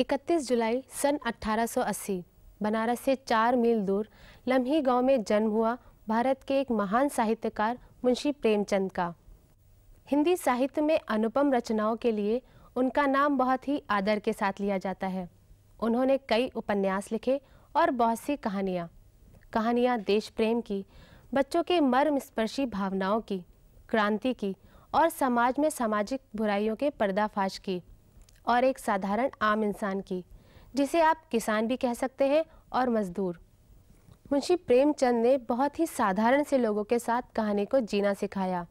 31 जुलाई सन 1880 बनारस से चार मील दूर लम्ही गांव में जन्म हुआ भारत के एक महान साहित्यकार मुंशी प्रेमचंद का हिंदी साहित्य में अनुपम रचनाओं के लिए उनका नाम बहुत ही आदर के साथ लिया जाता है उन्होंने कई उपन्यास लिखे और बहुत सी कहानियाँ कहानियाँ देश प्रेम की बच्चों के मर्म स्पर्शी भावनाओं की क्रांति की और समाज में सामाजिक बुराइयों के पर्दाफाश की और एक साधारण आम इंसान की जिसे आप किसान भी कह सकते हैं और मजदूर मुंशी प्रेमचंद ने बहुत ही साधारण से लोगों के साथ कहानी को जीना सिखाया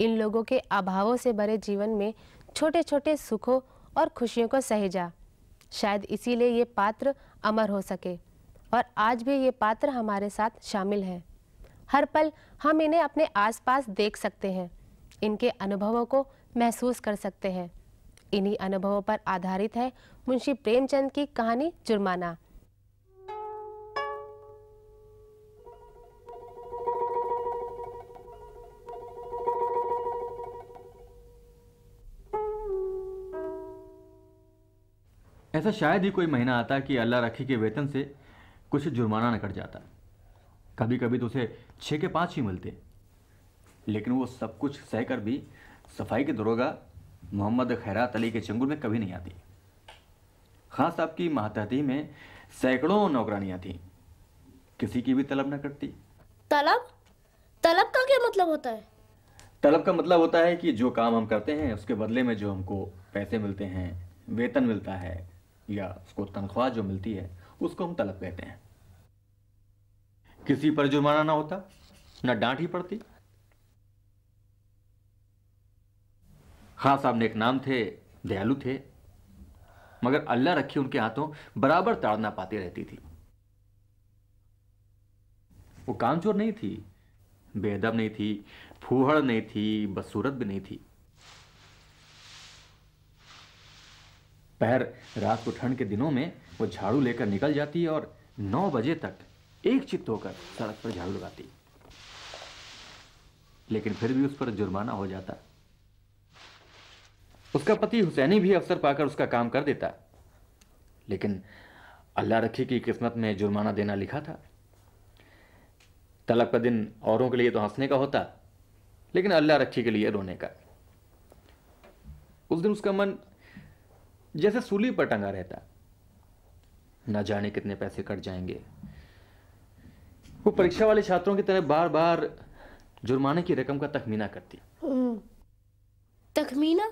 इन लोगों के अभावों से भरे जीवन में छोटे छोटे सुखों और खुशियों को सहेजा शायद इसीलिए ये पात्र अमर हो सके और आज भी ये पात्र हमारे साथ शामिल हैं हर पल हम इन्हें अपने आसपास देख सकते हैं इनके अनुभवों को महसूस कर सकते हैं इन्हीं अनुभवों पर आधारित है मुंशी प्रेमचंद की कहानी जुर्माना ऐसा शायद ही कोई महीना आता कि अल्लाह रखी के वेतन से कुछ जुर्माना न कट जाता कभी कभी तो उसे छः के पाँच ही मिलते लेकिन वो सब कुछ सहकर भी सफाई के दरोगा मोहम्मद खैरात अली के चंगुल में कभी नहीं आती खान साहब की में सैकड़ों नौकरानियां थी किसी की भी तलब ना करती तलब तलब का क्या मतलब होता है तलब का मतलब होता है कि जो काम हम करते हैं उसके बदले में जो हमको पैसे मिलते हैं वेतन मिलता है या उसको तनख्वाह जो मिलती है उसको हम तलब कहते हैं किसी पर जुर्माना ना होता ना डांट ही पड़ती खान हाँ साहब ने एक नाम थे दयालु थे मगर अल्लाह रखी उनके हाथों बराबर ताड़ना पाती रहती थी वो कामचोर नहीं थी बेदब नहीं थी फूहड़ नहीं थी बदसूरत भी नहीं थी पैर रात को ठंड के दिनों में वो झाड़ू लेकर निकल जाती और नौ बजे तक एक चित्त होकर सड़क पर झाड़ू लगाती लेकिन फिर भी उस पर जुर्माना हो जाता उसका पति हुसैनी भी अवसर पाकर उसका काम कर देता लेकिन अल्लाह रखी की किस्मत में जुर्माना देना लिखा था तलक का दिन औरों के लिए तो हंसने का होता लेकिन अल्लाह रखी के लिए रोने का उस दिन उसका मन जैसे सूली पर टंगा रहता न जाने कितने पैसे कट जाएंगे वो परीक्षा वाले छात्रों की तरह बार बार जुर्माने की रकम का तखमीना करती हम्म। तखमीना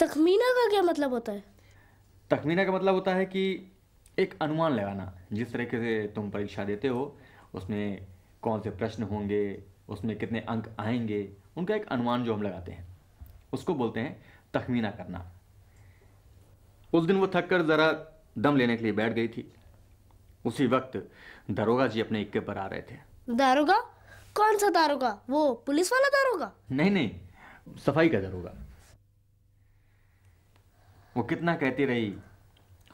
तखमीना का क्या मतलब होता है तखमीना का मतलब होता है कि एक अनुमान लगाना जिस तरीके से तुम परीक्षा देते हो उसमें कौन से प्रश्न होंगे उसमें कितने अंक आएंगे उनका एक अनुमान जो हम लगाते हैं उसको बोलते हैं तखमीना करना उस दिन वो थक कर ज़रा दम लेने के लिए बैठ गई थी उसी वक्त दारोगा जी अपने इक्के पर आ रहे थे दारोगा कौन सा दारोगा वो पुलिस वाला दारोगा नहीं नहीं सफाई का दारोगा वो कितना कहती रही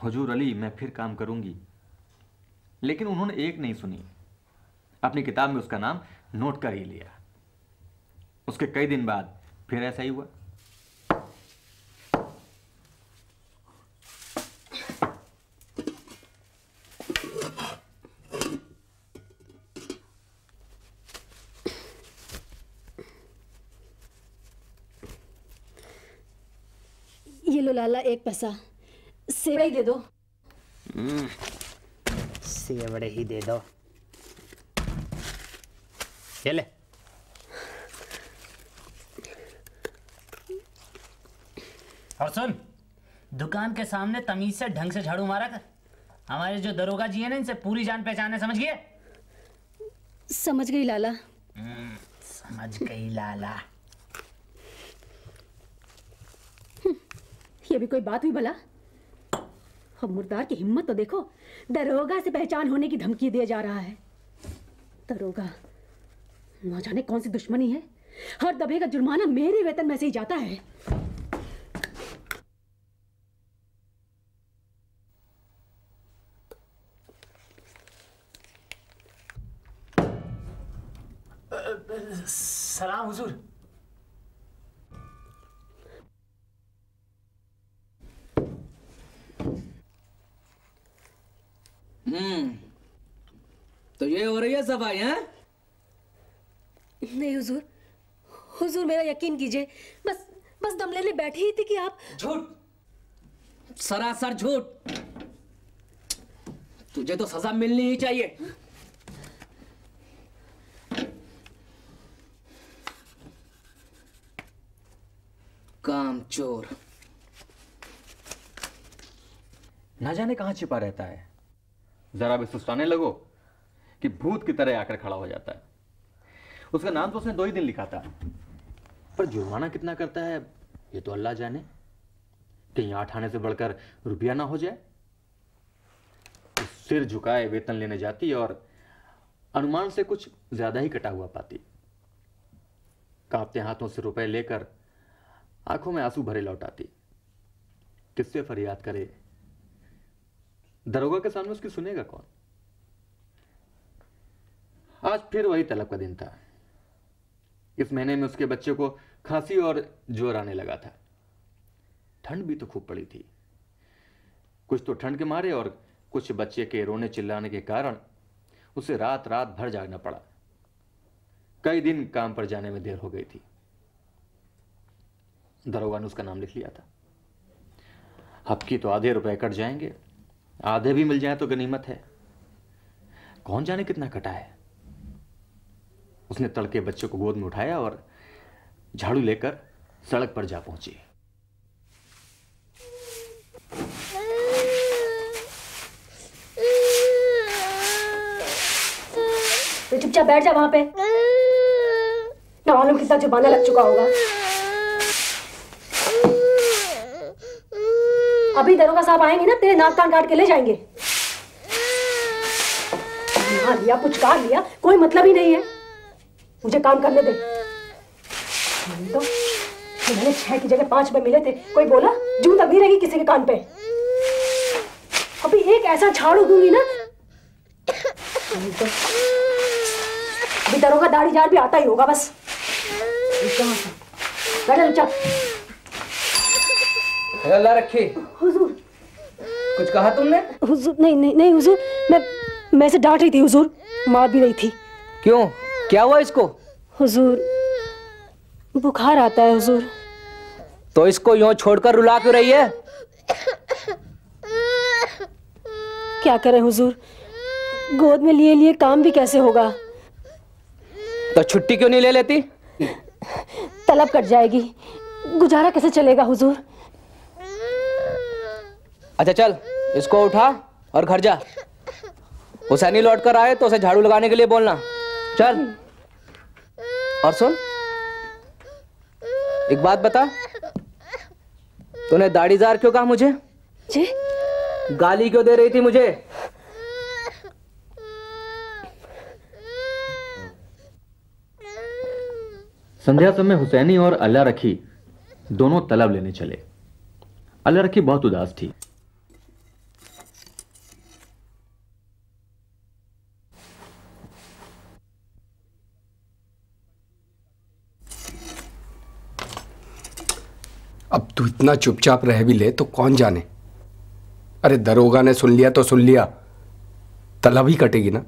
हजूर अली मैं फिर काम करूंगी लेकिन उन्होंने एक नहीं सुनी अपनी किताब में उसका नाम नोट कर ही लिया उसके कई दिन बाद फिर ऐसा ही हुआ लाला एक पैसा सेवड़े हम्म, ही दे दो सेवड़े ही दे दो चले और सुन दुकान के सामने तमीज से ढंग से झाड़ू मारा कर हमारे जो दरोगा जी है ना इनसे पूरी जान पहचान है समझ गए समझ गई लाला हम्म, समझ गई लाला ये भी कोई बात हुई भला अब मुर्दार की हिम्मत तो देखो दरोगा से पहचान होने की धमकी दिया जा रहा है दरोगा न जाने कौन सी दुश्मनी है हर दबे का जुर्माना मेरे वेतन में से ही जाता है सलाम हुजूर तो ये हो रही है सफाई है नहीं हुजूर हुजूर मेरा यकीन कीजिए बस बस दम लेने बैठी ही थी कि आप झूठ सरासर झूठ तुझे तो सजा मिलनी ही चाहिए काम चोर ना जाने कहां छिपा रहता है जरा भी सुस्ताने लगो कि भूत की तरह आकर खड़ा हो जाता है उसका नाम तो उसने दो ही दिन लिखा था पर जुर्माना कितना करता है ये तो अल्लाह जाने कहीं आठ आने से बढ़कर रुपया ना हो जाए तो सिर झुकाए वेतन लेने जाती और अनुमान से कुछ ज्यादा ही कटा हुआ पाती कांपते हाथों से रुपए लेकर आंखों में आंसू भरे लौट आती किससे फरियाद करे दरोगा के सामने उसकी सुनेगा कौन आज फिर वही तलब का दिन था इस महीने में उसके बच्चे को खांसी और ज्वर आने लगा था ठंड भी तो खूब पड़ी थी कुछ तो ठंड के मारे और कुछ बच्चे के रोने चिल्लाने के कारण उसे रात रात भर जागना पड़ा कई दिन काम पर जाने में देर हो गई थी दरोगा ने उसका नाम लिख लिया था अब की तो आधे रुपए कट जाएंगे आधे भी मिल जाए तो गनीमत है कौन जाने कितना कटा है उसने तड़के बच्चे को गोद में उठाया और झाड़ू लेकर सड़क पर जा पहुंची चुपचाप बैठ जा वहां पे ना मालूम कितना जुबाना लग चुका होगा अभी दरोगा साहब आएंगे ना तेरे नाक कान काट के ले जाएंगे लिया पुचकार लिया कोई मतलब ही नहीं है मुझे काम करने दे तो मैंने छह की जगह पांच में मिले थे कोई बोला जू तक नहीं रहेगी किसी के कान पे अभी एक ऐसा झाड़ू दूंगी ना तो अभी दरोगा दाढ़ी झाड़ भी आता ही होगा बस अल्लाह तो, रखे हुजूर कुछ कहा तुमने हुजूर नहीं नहीं नहीं हुजूर मैं मैं से डांट रही थी हुजूर मार भी रही थी क्यों क्या हुआ इसको हुजूर बुखार आता है हुजूर तो इसको यूं छोड़कर रुला क्यों रही है क्या करें हुजूर गोद में लिए लिए काम भी कैसे होगा तो छुट्टी क्यों नहीं ले लेती तलब कट जाएगी गुजारा कैसे चलेगा हुजूर अच्छा चल इसको उठा और घर जा नहीं लौट कर आए तो उसे झाड़ू लगाने के लिए बोलना चल और सुन एक बात बता तूने दाढ़ीदार क्यों कहा मुझे जी? गाली क्यों दे रही थी मुझे संध्या समय हुसैनी और अल्लाह रखी दोनों तलब लेने चले अल्लाह रखी बहुत उदास थी अब तू इतना चुपचाप रह भी ले तो कौन जाने अरे दरोगा ने सुन लिया तो सुन लिया तलब ही कटेगी ना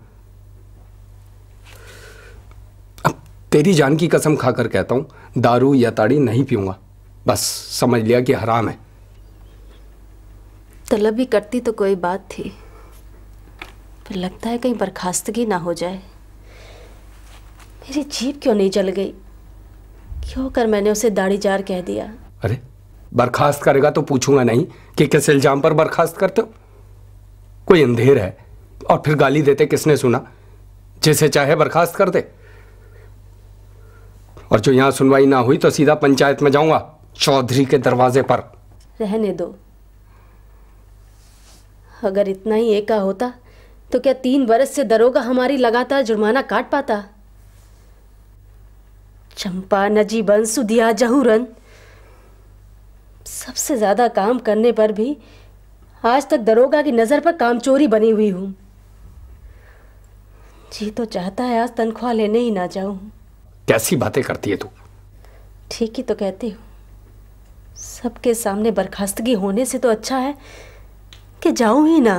अब तेरी जान की कसम खाकर कहता हूं दारू या ताड़ी नहीं पीऊंगा बस समझ लिया कि हराम है तलब ही कटती तो कोई बात थी पर लगता है कहीं बर्खास्तगी ना हो जाए मेरी जीप क्यों नहीं जल गई क्यों कर मैंने उसे दाढ़ी जार कह दिया अरे बर्खास्त करेगा तो पूछूंगा नहीं कि किस इल्ज़ाम पर बर्खास्त करते हो कोई अंधेर है और फिर गाली देते किसने सुना जिसे चाहे बर्खास्त कर दे और जो यहां सुनवाई ना हुई तो सीधा पंचायत में जाऊंगा चौधरी के दरवाजे पर रहने दो अगर इतना ही एक होता तो क्या तीन बरस से दरोगा हमारी लगातार जुर्माना काट पाता चंपा नजी बंसु दिया जहूरन सबसे ज़्यादा काम करने पर भी आज तक दरोगा की नज़र पर कामचोरी बनी हुई हूं जी तो चाहता है आज तनख्वाह लेने ही ना जाऊं कैसी बातें करती है तू ठीक ही तो कहती हूँ सबके सामने बर्खास्तगी होने से तो अच्छा है कि जाऊं ही ना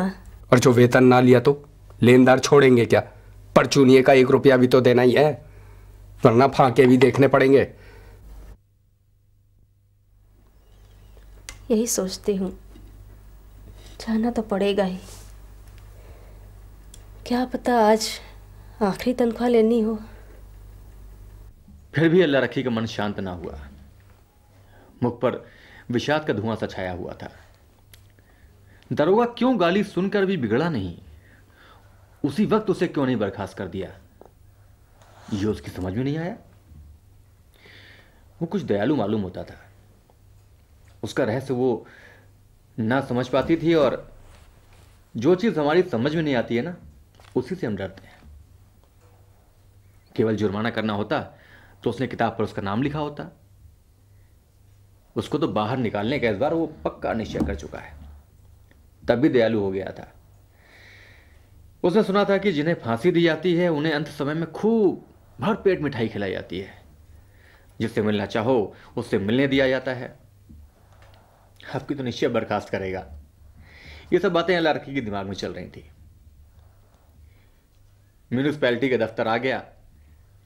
और जो वेतन ना लिया तो लेनदार छोड़ेंगे क्या परचूनिए का एक रुपया भी तो देना ही है वरना फाके भी देखने पड़ेंगे यही सोचती हूँ जाना तो पड़ेगा ही क्या पता आज आखिरी तनख्वाह लेनी हो फिर भी अल्लाह रखी का मन शांत ना हुआ मुख पर विषाद का धुआं सा छाया हुआ था दरोगा क्यों गाली सुनकर भी बिगड़ा नहीं उसी वक्त उसे क्यों नहीं बर्खास्त कर दिया यह उसकी समझ में नहीं आया वो कुछ दयालु मालूम होता था उसका रहस्य वो ना समझ पाती थी और जो चीज़ हमारी समझ में नहीं आती है ना उसी से हम डरते हैं केवल जुर्माना करना होता तो उसने किताब पर उसका नाम लिखा होता उसको तो बाहर निकालने का इस बार वो पक्का निश्चय कर चुका है तब भी दयालु हो गया था उसने सुना था कि जिन्हें फांसी दी जाती है उन्हें अंत समय में खूब भर पेट मिठाई खिलाई जाती है जिससे मिलना चाहो उससे मिलने दिया जाता है आपकी तो निश्चय बर्खास्त करेगा ये सब बातें लड़की के दिमाग में चल रही थी म्यूनिसपैलिटी का दफ्तर आ गया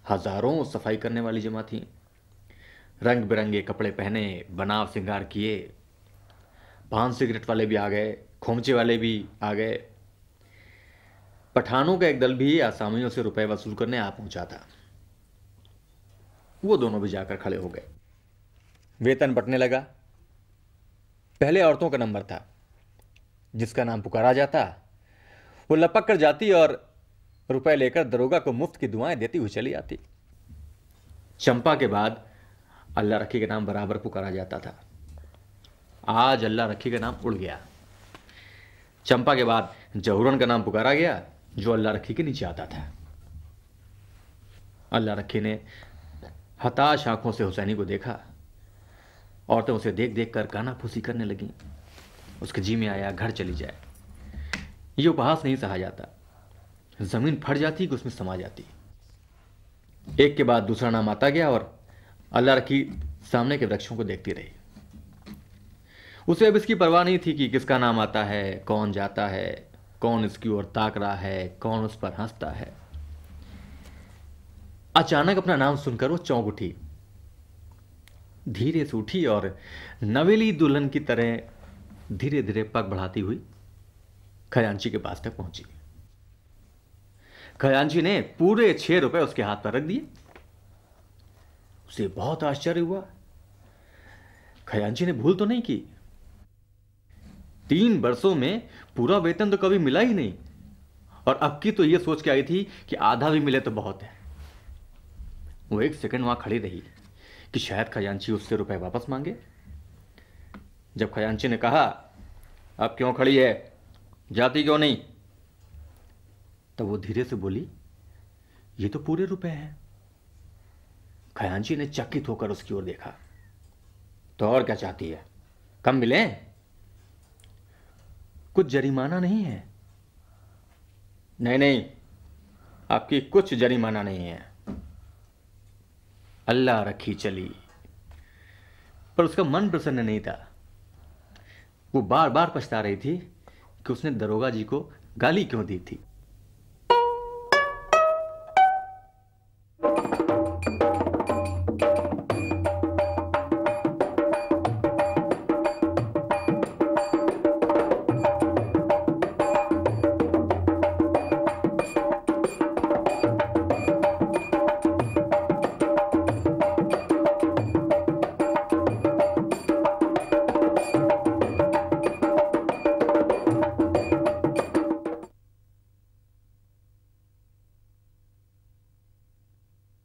हजारों सफाई करने वाली जमा थी रंग बिरंगे कपड़े पहने बनाव श्रृंगार किए पान सिगरेट वाले भी आ गए खोमचे वाले भी आ गए पठानों का एक दल भी आसामियों से रुपए वसूल करने आ पहुंचा था वो दोनों भी जाकर खड़े हो गए वेतन बटने लगा पहले औरतों का नंबर था जिसका नाम पुकारा जाता वो लपक कर जाती और रुपए लेकर दरोगा को मुफ्त की दुआएं देती हुई चली आती चंपा के बाद अल्लाह रखी का नाम बराबर पुकारा जाता था आज अल्लाह रखी का नाम उड़ गया चंपा के बाद जहूरन का नाम पुकारा गया जो अल्लाह रखी के नीचे आता था अल्लाह रखी ने हताश आंखों से हुसैनी को देखा औरतें उसे देख देख कर काना फूसी करने लगीं उसके जी में आया घर चली जाए ये उपहास नहीं सहा जाता जमीन फट जाती कि उसमें समा जाती एक के बाद दूसरा नाम आता गया और अल्लाह रखी सामने के वृक्षों को देखती रही उसे अब इसकी परवाह नहीं थी कि किसका नाम आता है कौन जाता है कौन इसकी ओर ताक रहा है कौन उस पर हंसता है अचानक अपना नाम सुनकर वो चौंक उठी धीरे से उठी और नवेली दुल्हन की तरह धीरे धीरे पग बढ़ाती हुई खजांची के पास तक पहुंची खजांची ने पूरे छह रुपए उसके हाथ पर रख दिए उसे बहुत आश्चर्य हुआ खजांची ने भूल तो नहीं की तीन वर्षों में पूरा वेतन तो कभी मिला ही नहीं और अब की तो यह सोच के आई थी कि आधा भी मिले तो बहुत है वो एक सेकंड वहां खड़ी रही कि शायद खजांची उससे रुपए वापस मांगे जब खजांची ने कहा अब क्यों खड़ी है जाती क्यों नहीं तब वो धीरे से बोली ये तो पूरे रुपए हैं खयांची ने चकित होकर उसकी ओर देखा तो और क्या चाहती है कम मिले कुछ जरिमाना नहीं है नहीं नहीं आपकी कुछ जरिमाना नहीं है अल्लाह रखी चली पर उसका मन प्रसन्न नहीं था वो बार बार पछता रही थी कि उसने दरोगा जी को गाली क्यों दी थी